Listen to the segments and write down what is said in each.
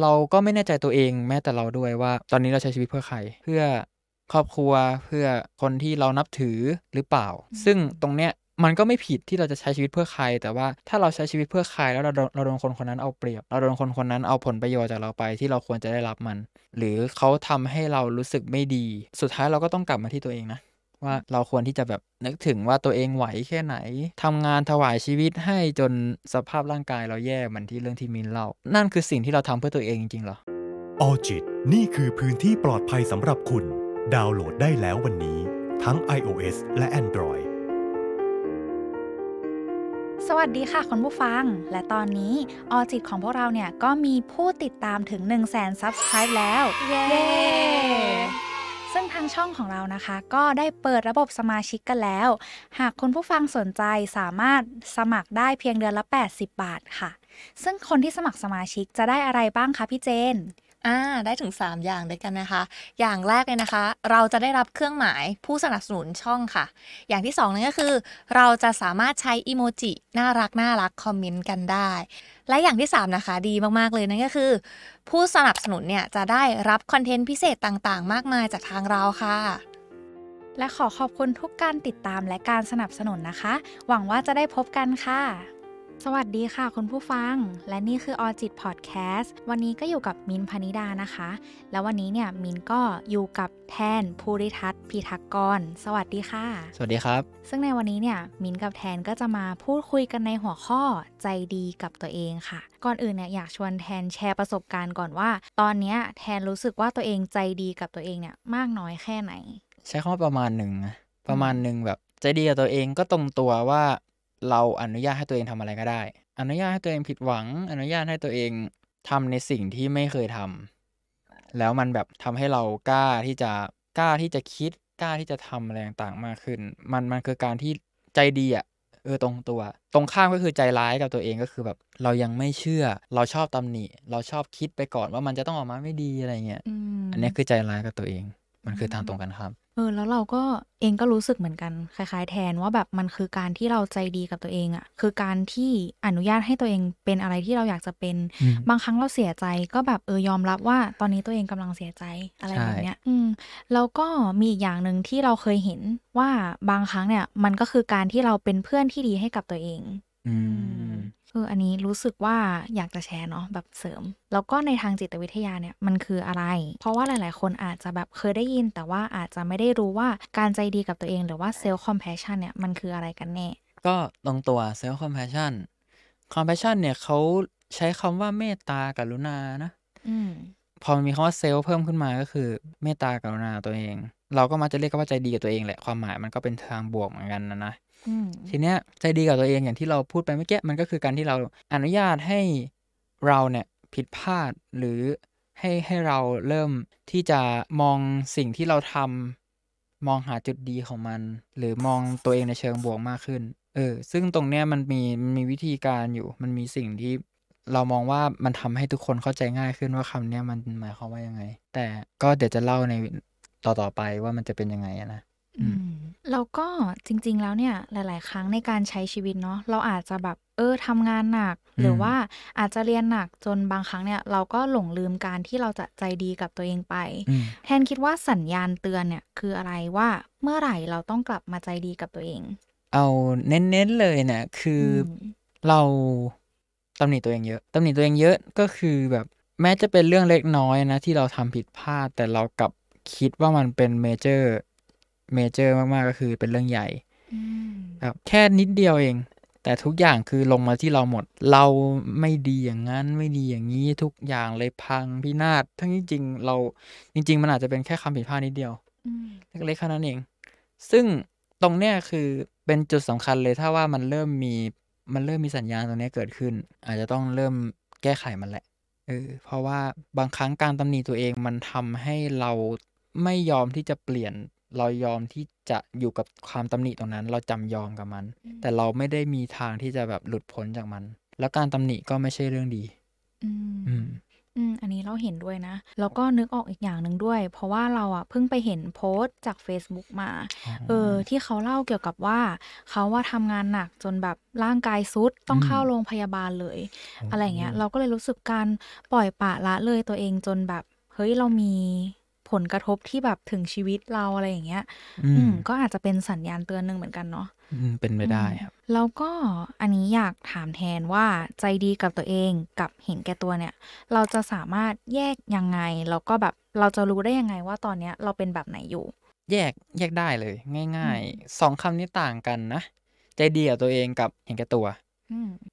เราก็ไม่แน่ใจตัวเองแม้แต่เราด้วยว่าตอนนี้เราใช้ชีวิตเพื่อใครเพื่อครอบครัวเพื่อคนที่เรานับถือหรือเปล่า ซึ่งตรงเนี้ยมันก็ไม่ผิดที่เราจะใช้ชีวิตเพื่อใคร แต่ว่าถ้าเราใช้ชีวิตเพื่อใคร แล้วเราเราโดนคนคนนั้นเอาเปรียบเราโดนคนคนนั้นเอาผลประโยชน์จากเราไปที่เราควรจะได้รับมัน หรือเขาทำให้เรารู้สึกไม่ดี สุดท้ายเราก็ต้องกลับมาที่ตัวเองนะว่าเราควรที่จะแบบนึกถึงว่าตัวเองไหวแค่ไหน ทำงานถวายชีวิตให้จนสภาพร่างกายเราแย่เหมือนที่เรื่องที่มินเล่านั่นคือสิ่งที่เราทำเพื่อตัวเองจริงๆหรอออจิตนี่คือพื้นที่ปลอดภัยสำหรับคุณ ดาวน์โหลดได้แล้ววันนี้ ทั้ง iOS และ Android สวัสดีค่ะคุณผู้ฟัง และตอนนี้ ออจิตของพวกเราเนี่ยก็มีผู้ติดตามถึง1 0 0 0 0 0ซับสไครต์แล้ว เย้งทางช่องของเรานะคะ ก็ได้เปิดระบบสมาชิกกันแล้ว หากคุณผู้ฟังสนใจสามารถสมัครได้เพียงเดือนละ 80 บาทค่ะ ซึ่งคนที่สมัครสมาชิกจะได้อะไรบ้างคะพี่เจนอ่าได้ถึง 3 อย่างด้วยกันนะคะ อย่างแรกเลยนะคะ เราจะได้รับเครื่องหมายผู้สนับสนุนช่องค่ะ อย่างที่ 2นั่นก็คือ เราจะสามารถใช้อีโมจิน่ารักน่ารักคอมเมนต์กันได้ และอย่างที่ 3 นะคะ ดีมาก ๆ เลยนั่นก็คือ ผู้สนับสนุนเนี่ยจะได้รับคอนเทนต์พิเศษต่างๆ มากมายจากทางเราค่ะ และขอขอบคุณทุกการติดตามและการสนับสนุนนะคะ หวังว่าจะได้พบกันค่ะสวัสดีค่ะ คุณผู้ฟัง และนี่คือออจิตพอดแคสต์วันนี้ก็อยู่กับมินพนิดานะคะ แล้ววันนี้เนี่ยมินก็อยู่กับแทนภูริทัศน์ พิทักกร สวัสดีค่ะ สวัสดีครับ ซึ่งในวันนี้เนี่ยมินกับแทนก็จะมาพูดคุยกันในหัวข้อใจดีกับตัวเองค่ะ ก่อนอื่นเนี่ยอยากชวนแทนแชร์ประสบการณ์ก่อนว่า ตอนนี้แทนรู้สึกว่าตัวเองใจดีกับตัวเองเนี่ยมากน้อยแค่ไหน ใช้คำว่าประมาณหนึ่งประมาณหนึ่งแบบ ใจดีกับตัวเองก็ตรงตัวว่าเราอนุญาตให้ตัวเองทำอะไรก็ได้ อนุญาตให้ตัวเองผิดหวัง อนุญาตให้ตัวเองทำในสิ่งที่ไม่เคยทำแล้วมันแบบทำให้เรากล้าที่จะกล้าที่จะคิดกล้าที่จะทำอะไรต่างมากขึ้น มันมันคือการที่ใจดีอ่ะเออตรงตัว ตรงข้ามก็คือใจร้ายกับตัวเองก็คือแบบ เรายังไม่เชื่อ เราชอบตำหนิเราชอบคิดไปก่อนว่ามันจะต้องออกมาไม่ดีอะไรเงี้ยอันนี้คือใจร้ายกับตัวเอง มันคือทางตรงกันครับเออแล้วเราก็เองก็รู้สึกเหมือนกันคล้ายๆ แทนว่าแบบมันคือการที่เราใจดีกับตัวเองอะ่ะคือการที่อนุญาตให้ตัวเองเป็นอะไรที่เราอยากจะเป็นบางครั้งเราเสียใจ ก็แบบเออยอมรับว่าตอนนี้ตัวเองกำลังเสียใจอะไรแบบเนี้ย อืมแล้วก็มีอีกอย่างหนึ่งที่เราเคยเห็นว่าบางครั้งเนี่ยมันก็คือการที่เราเป็นเพื่อนที่ดีให้กับตัวเอง อืมเอออันนี้รู้สึกว่าอยากจะแชร์เนาะแบบเสริม แล้วก็ในทางจิตวิทยาเนี่ย มันคืออะไร เพราะว่าหลาย ๆ คนอาจจะแบบเคยได้ยิน แต่ว่าอาจจะไม่ได้รู้ว่าการใจดีกับตัวเอง หรือว่าเซลล์คอมเพชชันเนี่ยมันคืออะไรกันแน่ ก็ตรงตัวเซลล์คอมเพชชันคอมเพชชันเนี่ยเขาใช้คำว่าเมตตากรุณานะอพอมีคำว่าเซลล์เพิ่มขึ้นมาก็คือเมตตากรุณาตัวเอง เราก็มักจะเรียกว่าใจดีกับตัวเองแหละความหมายมันก็เป็นทางบวกเหมือนกันนะนะทีเนี้ย ใจดีกับตัวเองอย่างที่เราพูดไปเมื่อกี้มันก็คือการที่เราอนุญาตให้เราเนี่ยผิดพลาดหรือให้ให้เราเริ่มที่จะมองสิ่งที่เราทำ มองหาจุดดีของมัน หรือมองตัวเองในเชิงบวกมากขึ้น เออ ซึ่งตรงเนี้ยมันมีมีวิธีการอยู่ มันมีสิ่งที่เรามองว่ามันทำให้ทุกคนเข้าใจง่ายขึ้นว่าคำเนี้ยมันหมายความว่ายังไง แต่ก็เดี๋ยวจะเล่าในต่อๆไปว่ามันจะเป็นยังไงนะอืมแล้วก็จริงๆแล้วเนี่ยหลาย ๆ ครั้งในการใช้ชีวิตเนาะเราอาจจะแบบเออทำงานหนัก หรือว่าอาจจะเรียนหนักจนบางครั้งเนี่ยเราก็หลงลืมการที่เราจะใจดีกับตัวเองไป แทนคิดว่าสัญญาณเตือนเนี่ยคืออะไรว่าเมื่อไหร่ เราต้องกลับมาใจดีกับตัวเอง เอาเน้นๆเลยเนะคือเราตำหนิตัวเองเยอะตำหนิตัวเองเยอะก็คือแบบแม้จะเป็นเรื่องเล็กน้อยนะที่เราทำผิดพลาด แต่เรากลับคิดว่ามันเป็นเมเจอร์เมเจอร์มากๆก็คือเป็นเรื่องใหญ่ครับแค่นิดเดียวเอง แต่ทุกอย่างคือลงมาที่เราหมด เราไม่ดีอย่างนั้น ไม่ดีอย่างนี้ ทุกอย่างเลยพังพินาศทั้งจริง เราจริง ๆ มันอาจจะเป็นแค่คำผิดพลาดนิดเดียวเล็กๆแค่นั้นเอง ซึ่งตรงเนี้ยคือเป็นจุดสำคัญเลยถ้าว่ามันเริ่มมี มันเริ่มมีสัญญาณตรงนี้เกิดขึ้น อาจจะต้องเริ่มแก้ไขมันแหละเออเพราะว่าบางครั้งการตำหนิตัวเองมันทำให้เราไม่ยอมที่จะเปลี่ยนเรายอมที่จะอยู่กับความตำหนิตรงนั้น เราจำยอมกับมัน แต่เราไม่ได้มีทางที่จะแบบหลุดพ้นจากมัน แล้วการตำหนิก็ไม่ใช่เรื่องดี อืม อืมอันนี้เราเห็นด้วยนะแล้วก็นึกออกอีกอย่างหนึ่งด้วย เพราะว่าเราอ่ะเพิ่งไปเห็นโพสต์ จาก Facebook มา เออ ที่เขาเล่าเกี่ยวกับว่า เขาว่าทำงานหนักจนแบบร่างกายซุดต้องเข้าโรงพยาบาลเลย อะไรเงี้ยเราก็เลยรู้สึกการปล่อยปะละเลยตัวเองจนแบบเฮ้ยเรามีผลกระทบที่แบบถึงชีวิตเราอะไรอย่างเงี้ยอืมก็อาจจะเป็นสัญญาณเตือนหนึ่งเหมือนกันเนาะเป็นไปได้ครับ แล้วก็อันนี้อยากถามแทนว่าใจดีกับตัวเองกับเห็นแก่ตัวเนี่ย เราจะสามารถแยกยังไงแล้วก็แบบเราจะรู้ได้ยังไงว่าตอนเนี้ยเราเป็นแบบไหนอยู่ แยกแยกได้เลยง่ายๆสองคำนี้ต่างกันนะ ใจดีกับตัวเองกับเห็นแก่ตัว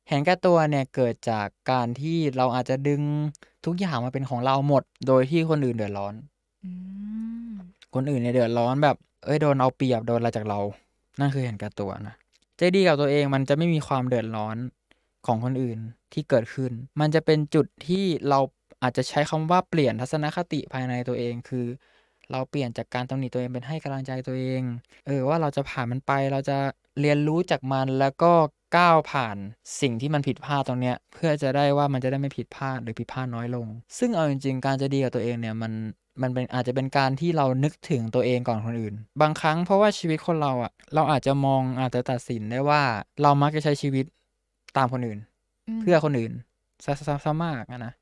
เห็นแก่ตัวเนี่ยเกิดจากการที่เราอาจจะดึงทุกอย่างมาเป็นของเราหมด โดยที่คนอื่นเดือดร้อนคนอื่นเนี่ยเดือดร้อนแบบเอ้ยโดนเอาเปรียบโดนอะไรจากเรา นั่นคือเห็นแก่ตัวนะใจดีกับตัวเองมันจะไม่มีความเดือดร้อนของคนอื่นที่เกิดขึ้น มันจะเป็นจุดที่เราอาจจะใช้คำว่าเปลี่ยนทัศนคติภายในตัวเอง คือ เราเปลี่ยนจากการตำหนิตัวเองเป็นให้กำลังใจตัวเองเออว่าเราจะผ่านมันไปเราจะเรียนรู้จากมันแล้วก็ก้าวผ่านสิ่งที่มันผิดพลาดตรงเนี้ย เพื่อจะได้ว่ามันจะได้ไม่ผิดพลาดหรือผิดพลาดน้อยลง ซึ่งเอาจริงๆการจะดีกับตัวเองเนี่ยมันมันเป็นอาจจะเป็นการที่เรานึกถึงตัวเองก่อนคนอื่น บางครั้งเพราะว่าชีวิตคนเราอะ่ะ เราอาจจะมองอาจจะตัดสินได้ว่า เรามักจะใช้ชีวิตตามคนอื่น เพื่อคนอื่นซะซะมากนะ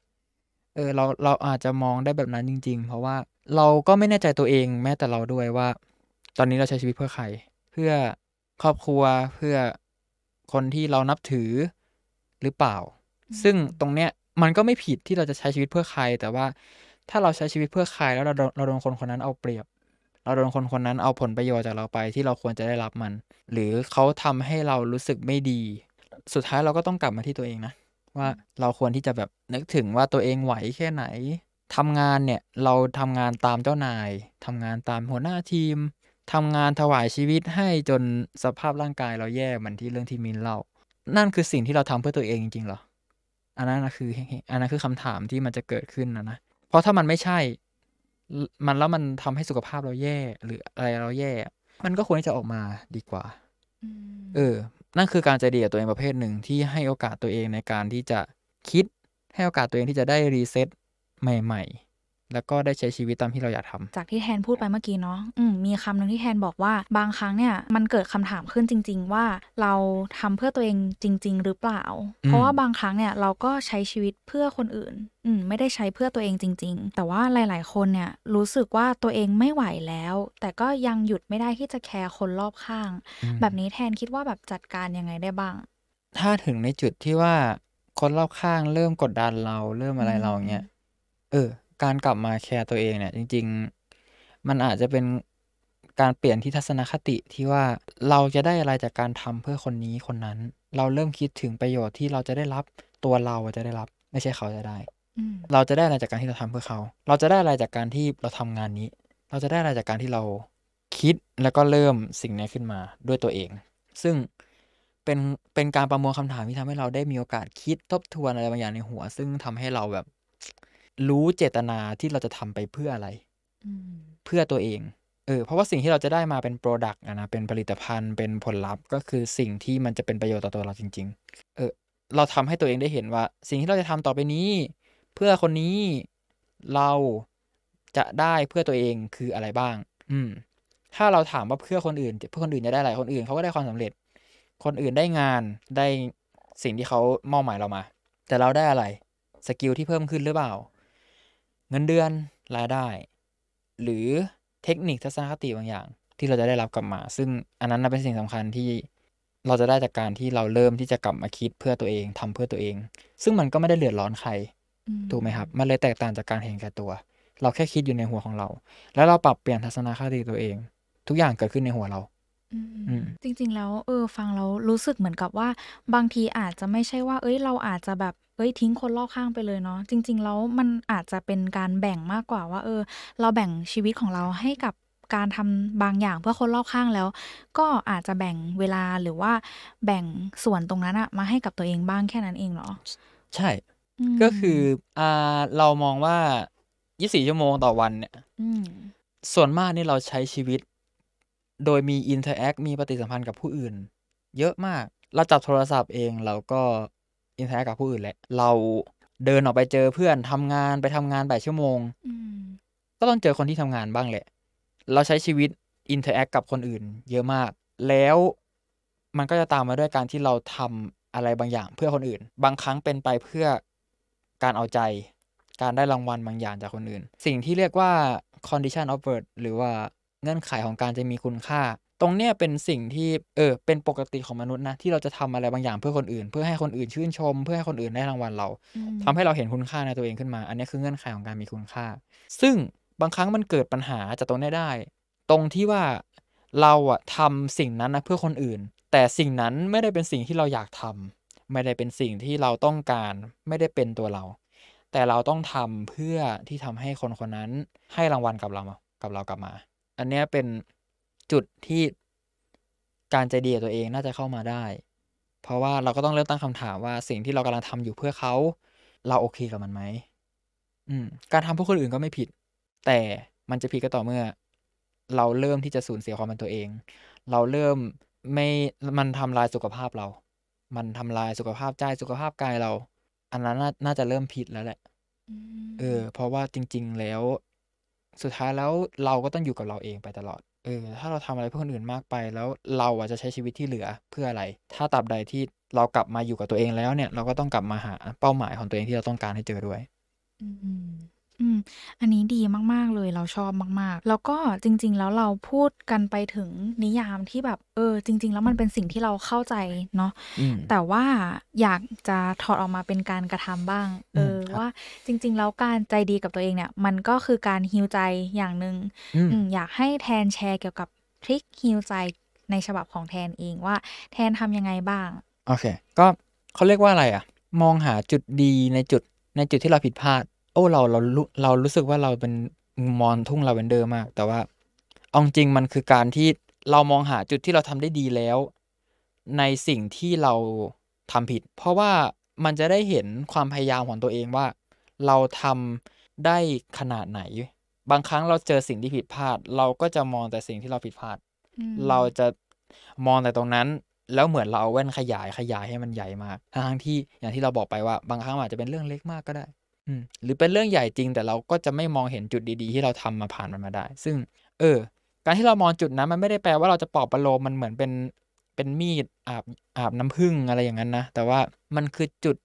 เออเราเราอาจจะมองได้แบบนั้นจริงๆ เพราะว่าเราก็ไม่แน่ใจตัวเองแม้แต่เราด้วยว่า ตอนนี้เราใช้ชีวิตเพื่อใคร เพื่อครอบครัวเพื่อคนที่เรานับถือหรือเปล่า ซึ่งตรงเนี้ยมันก็ไม่ผิดที่เราจะใช้ชีวิตเพื่อใคร แต่ว่าถ้าเราใช้ชีวิตเพื่อใคร แล้วเราเราโดนคนคนนั้นเอาเปรียบ เราโดนคนคนนั้นเอาผลประโยชน์จากเราไป ที่เราควรจะได้รับมัน หรือเขาทำให้เรารู้สึกไม่ดี สุดท้ายเราก็ต้องกลับมาที่ตัวเองนะ ว่าเราควรที่จะแบบนึกถึงว่าตัวเองไหวแค่ไหน ทำงานเนี่ยเราทำงานตามเจ้านาย ทำงานตามหัวหน้าทีมทำงานถวายชีวิตให้จนสภาพร่างกายเราแย่มันที่เรื่องที่มินเล่านั่นคือสิ่งที่เราทำเพื่อตัวเองจริงๆหรออันนั้นคืออันนั้นคือคำถามที่มันจะเกิดขึ้นนะนะเพราะถ้ามันไม่ใช่ มันแล้วมันทำให้สุขภาพเราแย่หรืออะไรเราแย่ มันก็ควรที่จะออกมาดีกว่า เออนั่นคือการใจดีกับตัวเองประเภทหนึ่งที่ให้โอกาสตัวเองในการที่จะคิดให้โอกาสตัวเองที่จะได้รีเซ็ตใหม่ ๆแล้วก็ได้ใช้ชีวิตตามที่เราอยากทำ จากที่แทนพูดไปเมื่อกี้เนาะมีคำนึงที่แทนบอกว่า บางครั้งเนี่ย มันเกิดคำถามขึ้นจริง ๆ ว่าเราทำเพื่อตัวเองจริง ๆ หรือเปล่า เพราะว่าบางครั้งเนี่ยเราก็ใช้ชีวิตเพื่อคนอื่นไม่ได้ใช้เพื่อตัวเองจริง ๆ แต่ว่าหลาย ๆ คนเนี่ย รู้สึกว่าตัวเองไม่ไหวแล้ว แต่ก็ยังหยุดไม่ได้ที่จะแคร์คนรอบข้าง แบบนี้แทนคิดว่าแบบจัดการยังไงได้บ้าง ถ้าถึงในจุดที่ว่าคนรอบข้างเริ่มกดดันเราเริ่มอะไรเราเนี่ยเออการกลับมาแคร์ตัวเองเนี่ย จริงๆมันอาจจะเป็นการเปลี่ยนที่ทัศนคติที่ว่าเราจะได้อะไรจากการทำเพื่อคนนี้คนนั้น เราเริ่มคิดถึงประโยชน์ที่เราจะได้รับตัวเราจะได้รับ ไม่ใช่เขาจะได้เราจะได้อะไรจากการที่เราทำเพื่อเขา เราจะได้อะไรจากการที่เราทำงานนี้ เราจะได้อะไรจากการที่เราคิดแล้วก็เริ่มสิ่งนี้ขึ้นมาด้วยตัวเอง ซึ่งเป็นเป็นการประมวลคำถามที่ทำให้เราได้มีโอกาสคิดทบทวนอะไรบางอย่างในหัวซึ่งทำให้เราแบบรู้เจตนาที่เราจะทำไปเพื่ออะไรเพื่อตัวเองเออเพราะว่าสิ่งที่เราจะได้มาเป็นโปรดักต์นะเป็นผลิตภัณฑ์เป็นผลลัพธ์ ก็คือสิ่งที่มันจะเป็นประโยชน์ต่อตัวเราจริง ๆ เออ เราทำให้ตัวเองได้เห็นว่า สิ่งที่เราจะทำต่อไปนี้ เพื่อคนนี้เราจะได้เพื่อตัวเองคืออะไรบ้างอืมถ้าเราถามว่าเพื่อคนอื่นเพื่อคนอื่นจะได้อะไร คนอื่นเขาก็ได้ความสำเร็จ คนอื่นได้งานได้สิ่งที่เขามอบหมายเรามา แต่เราได้อะไรสกิลที่เพิ่มขึ้นหรือเปล่าเงินเดือน รายได้ หรือเทคนิคทัศนคติบางอย่าง ที่เราจะได้รับกลับมา ซึ่งอันนั้นเป็นสิ่งสำคัญที่ เราจะได้จากการที่เราเริ่มที่จะกลับมาคิดเพื่อตัวเอง ทำเพื่อตัวเอง ซึ่งมันก็ไม่ได้เดือดร้อนใครถูกไหมครับมันเลยแตกต่างจากการเห็นแก่ตัว เราแค่คิดอยู่ในหัวของเรา แล้วเราปรับเปลี่ยนทัศนคติตัวเอง ทุกอย่างเกิดขึ้นในหัวเราจริงๆแล้วเออฟังแล้วรู้สึกเหมือนกับว่าบางทีอาจจะไม่ใช่ว่าเอ้ย เราอาจจะแบบเอ้ย ทิ้งคนรอบข้างไปเลยเนาะจริงๆแล้ว มันอาจจะเป็นการแบ่งมากกว่าว่า เออ เราแบ่งชีวิตของเราให้กับการทำบางอย่างเพื่อคนรอบข้างแล้ว ก็อาจจะแบ่งเวลาหรือว่า แบ่งส่วนตรงนั้นอะมาให้กับตัวเองบ้างแค่นั้นเองเหรอ ใช่ก็คืออ่าเรามองว่า 24 ชั่วโมงต่อวันเนี่ยส่วนมากนี่เราใช้ชีวิตโดยมีอินเทอร์แอค มีปฏิสัมพันธ์กับผู้อื่น เยอะมาก เราจับโทรศัพท์เอง เราก็อินเทอร์แอคกับผู้อื่นแหละ เราเดินออกไปเจอเพื่อนทำงานไปทำงานแปดชั่วโมงก็ต้องเจอคนที่ทำงานบ้างแหละ เราใช้ชีวิตอินเทอร์แอคกับคนอื่น เยอะมาก แล้วมันก็จะตามมาด้วยการที่เราทำอะไรบางอย่าง เพื่อคนอื่น บางครั้งเป็นไปเพื่อการเอาใจ การได้รางวัลบางอย่างจากคนอื่น สิ่งที่เรียกว่า condition of b i r t h หรือว่าเงื่อนไขของการจะมีคุณค่า ตรงเนี้ยเป็นสิ่งที่ เออเป็นปกติของมนุษย์นะ ที่เราจะทำอะไรบางอย่างเพื่อคนอื่น เพื่อให้คนอื่นชื่นชม เพื่อให้คนอื่นได้รางวัลเรา ทำให้เราเห็นคุณค่าในตัวเองขึ้นมา อันนี้คือเงื่อนไขของการมีคุณค่า ซึ่งบางครั้งมันเกิดปัญหาจากตรงนี้ได้ ตรงที่ว่าเราอะทำสิ่งนั้นนะเพื่อคนอื่น แต่สิ่งนั้นไม่ได้เป็นสิ่งที่เราอยากทำ ไม่ได้เป็นสิ่งที่เราต้องการ ไม่ได้เป็นตัวเรา แต่เราต้องทำเพื่อที่ทำให้คนคนนั้นให้รางวัลกับเรากับเรากลับมาอันนี้เป็นจุดที่การใจดีกับตัวเองน่าจะเข้ามาได้ เพราะว่าเราก็ต้องเริ่มตั้งคำถามว่าสิ่งที่เรากำลังทำอยู่เพื่อเขา เราโอเคกับมันไหมอืมการทำเพื่อคนอื่นก็ไม่ผิด แต่มันจะผิดก็ต่อเมื่อ เราเริ่มที่จะสูญเสียความเป็นตัวเอง เราเริ่มไม่มันทำลายสุขภาพเรา มันทำลายสุขภาพใจสุขภาพกายเรา อันนั้นน่าจะเริ่มผิดแล้วแหละเออ เพราะว่าจริง ๆแล้วสุดท้ายแล้วเราก็ต้องอยู่กับเราเองไปตลอด เออ ถ้าเราทำอะไรเพื่อคนอื่นมากไป แล้วเราอาจจะใช้ชีวิตที่เหลือเพื่ออะไร ถ้าตับใดที่เรากลับมาอยู่กับตัวเองแล้วเนี่ย เราก็ต้องกลับมาหาเป้าหมายของตัวเองที่เราต้องการให้เจอด้วย อือืม อันนี้ดีมาก ๆ เลยเราชอบมาก ๆ แล้วก็จริง ๆ แล้วเราพูดกันไปถึงนิยามที่แบบ เออจริง ๆ แล้วมันเป็นสิ่งที่เราเข้าใจเนาะ แต่ว่าอยากจะถอดออกมาเป็นการกระทำบ้าง เออว่าจริง ๆ แล้วการใจดีกับตัวเองเนี่ย มันก็คือการฮิวใจอย่างหนึง่ง อยากให้แทนแชร์เกี่ยวกับทริคฮิวใจในฉบับของแทนเองว่าแทนทำยังไงบ้าง โอเค ก็เขาเรียกว่าอะไรอะมองหาจุดดีในจุด ในจุดที่เราผิดพลาดโอ้เราเราเรารู้สึกว่าเราเป็นมอนทุ่งลาเวนเดอร์มาก แต่ว่าเอาจริงมันคือการที่เรามองหาจุดที่เราทำได้ดีแล้ว ในสิ่งที่เราทำผิด เพราะว่ามันจะได้เห็นความพยายามของตัวเองว่าเราทำได้ขนาดไหน บางครั้งเราเจอสิ่งที่ผิดพลาด เราก็จะมองแต่สิ่งที่เราผิดพลาด เราจะมองแต่ตรงนั้น แล้วเหมือนเราเอาแว่นขยายขยายให้มันใหญ่มากทั้งที่อย่างที่เราบอกไปว่าบางครั้งอาจจะเป็นเรื่องเล็กมากก็ได้หรือเป็นเรื่องใหญ่จริงแต่เราก็จะไม่มองเห็นจุดดีๆที่เราทำมาผ่านมันมาได้ ซึ่งเออ การที่เรามองจุดนั้น มันไม่ได้แปลว่าเราจะปอบประโลมมันเหมือนเป็นเป็นมีดอาบอาบน้ำผึ้ง อะไรอย่างนั้นนะ แต่ว่ามันคือจุด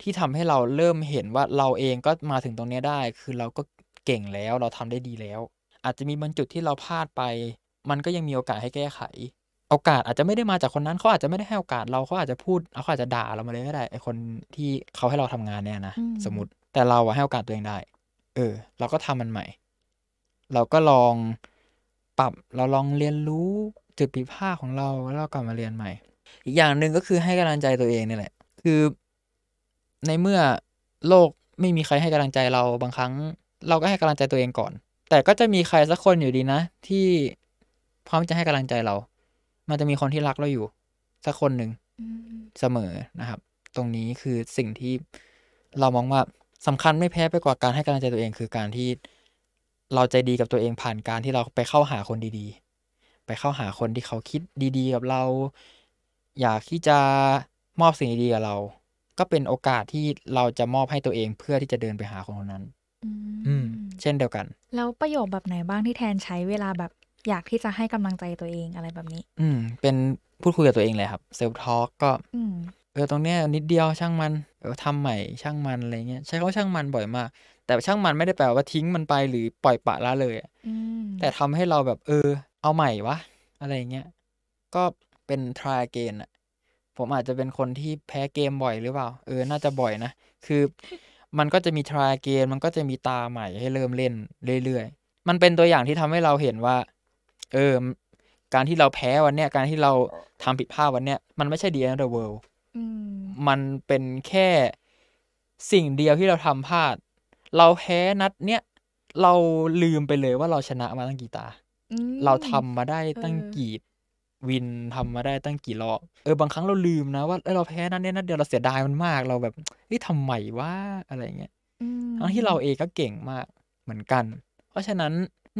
ที่ทำให้เราเริ่มเห็นว่าเราเองก็มาถึงตรงนี้ได้ คือเราก็เก่งแล้วเราทำได้ดีแล้ว อาจจะมีบางจุดที่เราพลาดไป มันก็ยังมีโอกาสให้แก้ไข โอกาสอาจจะไม่ได้มาจากคนนั้นเขาอาจจะไม่ได้ให้โอกาส เราเขาอาจจะพูดเขาอาจจะด่าเรามาเลยก็ได้ไอคนที่เขาให้เราทำงานเนี่ยนะ สมมติแต่เราอะให้โอกาสตัวเองได้ เออ เราก็ทำมันใหม่ เราก็ลองปรับ เราลองเรียนรู้จุดผิดพลาดของเราแล้วเรากลับมาเรียนใหม่ อีกอย่างหนึ่งก็คือให้กำลังใจตัวเองนี่แหละ คือ ในเมื่อโลกไม่มีใครให้กำลังใจเราบางครั้ง เราก็ให้กำลังใจตัวเองก่อน แต่ก็จะมีใครสักคนอยู่ดีนะ ที่พร้อมจะให้กำลังใจเรา มันจะมีคนที่รักเราอยู่สักคนหนึ่งเสมอนะครับ ตรงนี้คือสิ่งที่เรามองว่าสำคัญไม่แพ้ไปกว่าการให้กำลังใจตัวเอง คือการที่เราใจดีกับตัวเองผ่านการที่เราไปเข้าหาคนดี ๆ ไปเข้าหาคนที่เขาคิดดี ๆ กับเรา อยากที่จะมอบสิ่งดีๆกับเรา ก็เป็นโอกาสที่เราจะมอบให้ตัวเองเพื่อที่จะเดินไปหาคนคนนั้นอืมเช่นเดียวกัน แล้วประโยคแบบไหนบ้างที่แทนใช้เวลาแบบอยากที่จะให้กำลังใจตัวเองอะไรแบบนี้ อืมเป็นพูดคุยกับตัวเองเลยครับเซลฟ์ทอล์กก็เออตรงเนี้ยนิดเดียวช่างมันเออทำใหม่ช่างมันอะไรเงี้ย ใช้คำว่าช่างมันบ่อยมาก แต่ช่างมันไม่ได้แปลว่าทิ้งมันไปหรือปล่อยปะละเลยแต่ทำให้เราแบบเออ เอาใหม่วะอะไรเงี้ยก็เป็น try again อะผมอาจจะเป็นคนที่แพ้เกมบ่อยหรือเปล่า เออน่าจะบ่อยนะคือ มันก็จะมี try again มันก็จะมีตาใหม่ให้เริ่มเล่นเรื่อยๆ มันเป็นตัวอย่างที่ทำให้เราเห็นว่า เออการที่เราแพ้วันเนี้ยการที่เราทำผิดพลาดวันเนี้ยมันไม่ใช่ the end of the world มันเป็นแค่สิ่งเดียวที่เราทำพลาด เราแพ้นัดเนี้ยเราลืมไปเลยว่าเราชนะมาตั้ง กี่ตาเราทำมาได้ตั้งกี่วินทำมาได้ตั้งกี่รอบ เออ บางครั้งเราลืมนะ ว่าเราแพ้นัดนเนี่ยนัดเดียวเราเสียดายมันมากเราแบบเฮ้ยทำไมว่าอะไรเงี้ยทั้งที่เราเองก็เก่งมากเหมือนกัน เพราะฉะนั้น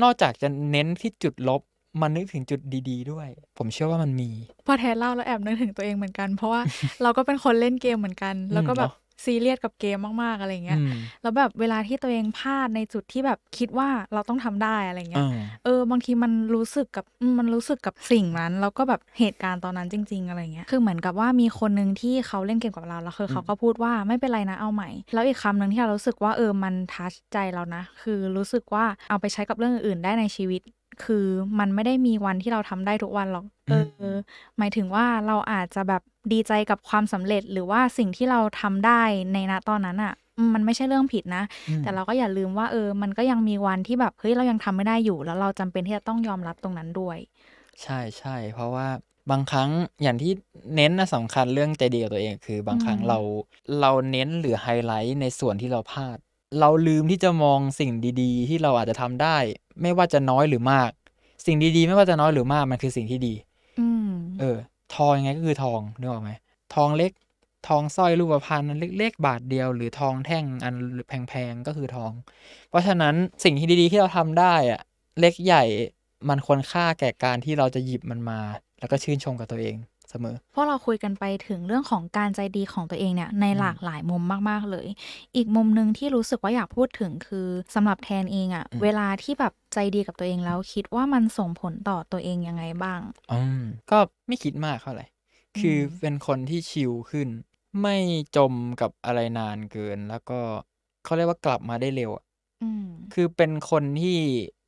นอกจากจะเน้นที่จุดลบมันนึกถึงจุดดี ๆ ด้วย ผมเชื่อว่ามันมีพอแทนเล่าแล้วแอบนึกถึงตัวเองเหมือนกัน เพราะว่าเราก็เป็นคนเล่นเกมเหมือนกัน แล้วก็แบบซีเรียสกับเกมมากๆอะไรเงี้ยแล้วแบบเวลาที่ตัวเองพลาดในจุดที่แบบคิดว่าเราต้องทำได้อะไรเงี้ย เออ บางทีมันรู้สึกกับมันรู้สึกกับสิ่งนั้นแล้วก็แบบเหตุการณ์ตอนนั้นจริง ๆ อะไรเงี้ย คือเหมือนกับว่ามีคนหนึ่งที่เขาเล่นเกมกับเราแล้วคือเขาก็พูดว่าไม่เป็นไรนะเอาใหม่ แล้วอีกคำนึงที่เรารู้สึกว่าเออมันทัชใจเรานะ คือรู้สึกว่าเอาไปใช้กับเรื่องอื่นได้ในชีวิตคือมันไม่ได้มีวันที่เราทำได้ทุกวันหรอก เออ หมายถึงว่าเราอาจจะแบบดีใจกับความสำเร็จหรือว่าสิ่งที่เราทำได้ในณตอนนั้นอะ่ะ มันไม่ใช่เรื่องผิดนะ แต่เราก็อย่าลืมว่าเออ มันก็ยังมีวันที่แบบ เฮ้ยเรายังทำไม่ได้อยู่ แล้วเราจำเป็นที่จะต้องยอมรับตรงนั้นด้วย ใช่ใช่ เพราะว่าบางครั้งอย่างที่เน้นนะสำคัญเรื่องใจดีกับตัวเองคือ บางครั้งเราเราเน้นหรือไฮไลท์ในส่วนที่เราพลาดเราลืมที่จะมองสิ่งดีๆ ที่เราอาจจะทำได้ไม่ว่าจะน้อยหรือมาก สิ่งดีๆ ไม่ว่าจะน้อยหรือมากมันคือสิ่งที่ดีอเออ ทองยังไงก็คือทองนึกออกไหมทองเล็กทองสร้อยรูปพรรณเล็กๆบาทเดียวหรือทองแท่งอันแพงๆก็คือทอง เพราะฉะนั้นสิ่งที่ดีๆที่เราทำได้อะเล็กใหญ่มันควรค่าแก่การที่เราจะหยิบมันมา แล้วก็ชื่นชมกับตัวเองเสมอพราะเราคุยกันไปถึงเรื่องของการใจดีของตัวเองเนี่ย ในหลากหลายมุมมาก ๆเลย อีกมุมหนึ่งที่รู้สึกว่าอยากพูดถึงคือสำหรับแทนเองอะเวลาที่แบบใจดีกับตัวเองแล้ว คิดว่ามันส่งผลต่อตัวเองยังไงบ้างอืมก็ไม่คิดมากเท่าไหร่ คือเป็นคนที่ชิลขึ้น ไม่จมกับอะไรนานเกินแล้วก็เขาเรียกว่ากลับมาได้เร็วอคือเป็นคนที่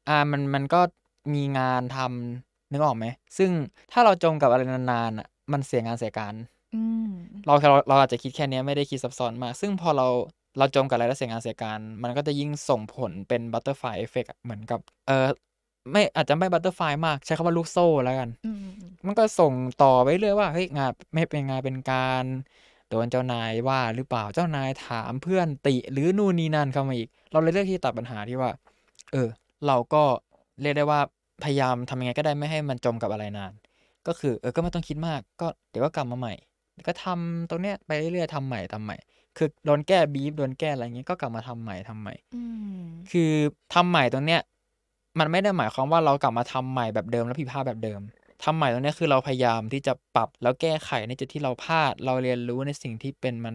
อ่ามันมันก็มีงานทำนึกออกไหม ซึ่งถ้าเราจมกับอะไรนานๆอ่ะมันเสียงานเสียการเราเราเราอาจจะคิดแค่นี้ไม่ได้คิดซับซ้อนมาก ซึ่งพอเราเราจมกับอะไรแล้วเสียงานเสียการ มันก็จะยิ่งส่งผลเป็นบัตเตอร์ไฟเอฟเฟกเหมือนกับ เออไม่อาจจะไม่บัตเตอร์ไฟมากใช้คำว่าลูกโซ่แล้วกัน มันก็ส่งต่อไปเรื่อยว่าเฮ้ยงานไม่เป็นงานเป็นการโดนเจ้านายว่าหรือเปล่าเจ้านายถามเพื่อนติ หรือนู่นนี่นั่นเข้ามาอีก เราเลยเลือกที่ตัดปัญหาที่ว่า เออ เราก็เรียกได้ว่าพยายามทำยังไงก็ได้ไม่ให้มันจมกับอะไรนาน ก็คือเออ ก็ไม่ต้องคิดมาก ก็เดี๋ยวก็กลับมาใหม่ ก็ทำตรงเนี้ยไปเรื่อยๆทาใหม่ทำใหม่ คือโดนแก้บีฟโดนแก้อะไรเงี้ย ก็กลับมาทำใหม่ทำใหม่คือทำใหม่ตรงเนี้ย มันไม่ได้หมายความว่าเรากลับมาทำใหม่แบบเดิมแล้วผิดพลาดแบบเดิม ทำใหม่ตรงเนี้ยคือเราพยายามที่จะปรับแล้วแก้ไขในจุดที่เราพลาด เราเรียนรู้ในสิ่งที่เป็นมัน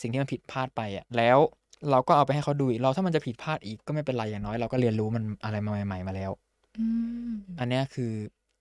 สิ่งที่มันผิดพลาดไปอ่ะแล้ว เราก็เอาไปให้เขาดู เราถ้ามันจะผิดพลาดอีกก็ไม่เป็นไรอย่างน้อยเราก็เรียนรู้มันอะไรมาใหม่ ๆ มาแล้วอันนี้คือ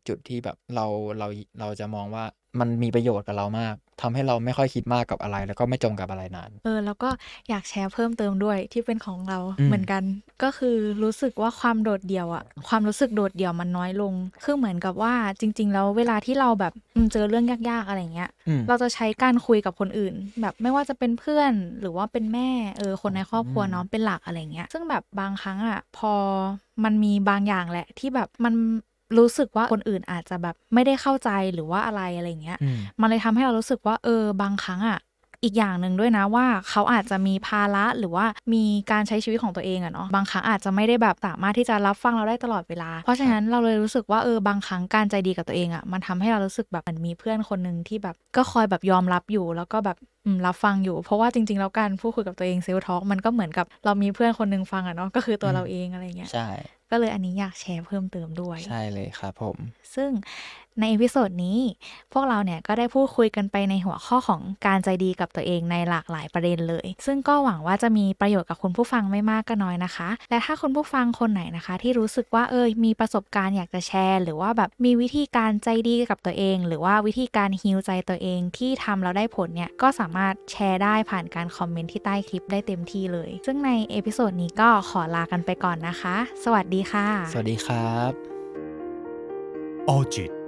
จุดที่แบบเราเราเราจะมองว่ามันมีประโยชน์กับเรามาก ทำให้เราไม่ค่อยคิดมากกับอะไรแล้วก็ไม่จมกับอะไรนานเออแล้วก็อยากแชร์เพิ่มเติมด้วยที่เป็นของเราเหมือนกัน ก็คือรู้สึกว่าความโดดเดี่ยวอะความรู้สึกโดดเดี่ยวมันน้อยลง คือเหมือนกับว่าจริง ๆ แล้วเวลาที่เราแบบเจอเรื่องยากๆ อะไรเงี้ย เราจะใช้การคุยกับคนอื่น แบบไม่ว่าจะเป็นเพื่อนหรือว่าเป็นแม่เออคนในครอบครัวน้องเป็นหลักอะไรเงี้ย ซึ่งแบบบางครั้งอะพอมันมีบางอย่างแหละที่แบบมันรู้สึกว่าคนอื่นอาจจะแบบไม่ได้เข้าใจหรือว่าอะไรอะไรเงี้ยมันเลยทำให้เรารู้สึกว่าเออ บางครั้งอ่ะอีกอย่างหนึ่งด้วยนะว่าเขาอาจจะมีภาระหรือว่ามีการใช้ชีวิตของตัวเองอะเนาะบางครั้งอาจจะไม่ได้แบบสามารถที่จะรับฟังเราได้ตลอดเวลาเพราะฉะนั้นเราเลยรู้สึกว่าเออบางครั้งการใจดีกับตัวเองอะมันทำให้เรารู้สึกแบบเหมือนมีเพื่อนคนหนึ่งที่แบบก็คอยแบบยอมรับอยู่แล้วก็แบบรับฟังอยู่ เพราะว่าจริงๆแล้วการพูดคุยกับตัวเองเซลล์ท็อกมันก็เหมือนกับเรามีเพื่อนคนนึงฟังอะเนาะก็คือตัวเราเองอะไรเงี้ยใช่ก็เลยอันนี้อยากแชร์เพิ่มเติมด้วยใช่เลยครับผม ซึ่งในเอพิโซดนี้พวกเราเนี่ย ก็ได้พูดคุยกันไปในหัวข้อของการใจดีกับตัวเองในหลากหลายประเด็นเลย ซึ่งก็หวังว่าจะมีประโยชน์กับคุณผู้ฟังไม่มากก็น้อยนะคะ และถ้าคุณผู้ฟังคนไหนนะคะที่รู้สึกว่า เอยมีประสบการณ์อยากจะแชร์ หรือว่าแบบ มีวิธีการใจดีกับตัวเอง หรือว่าวิธีการฮิลใจตัวเองที่ทำแล้วได้ผลเนี่ยก็สามารถแชร์ได้ผ่านการคอมเมนต์ที่ใต้คลิปได้เต็มที่เลยซึ่งในเอพิโซดนี้ก็ขอลากันไปก่อนนะคะสวัสดีค่ะสวัสดีครับออจิต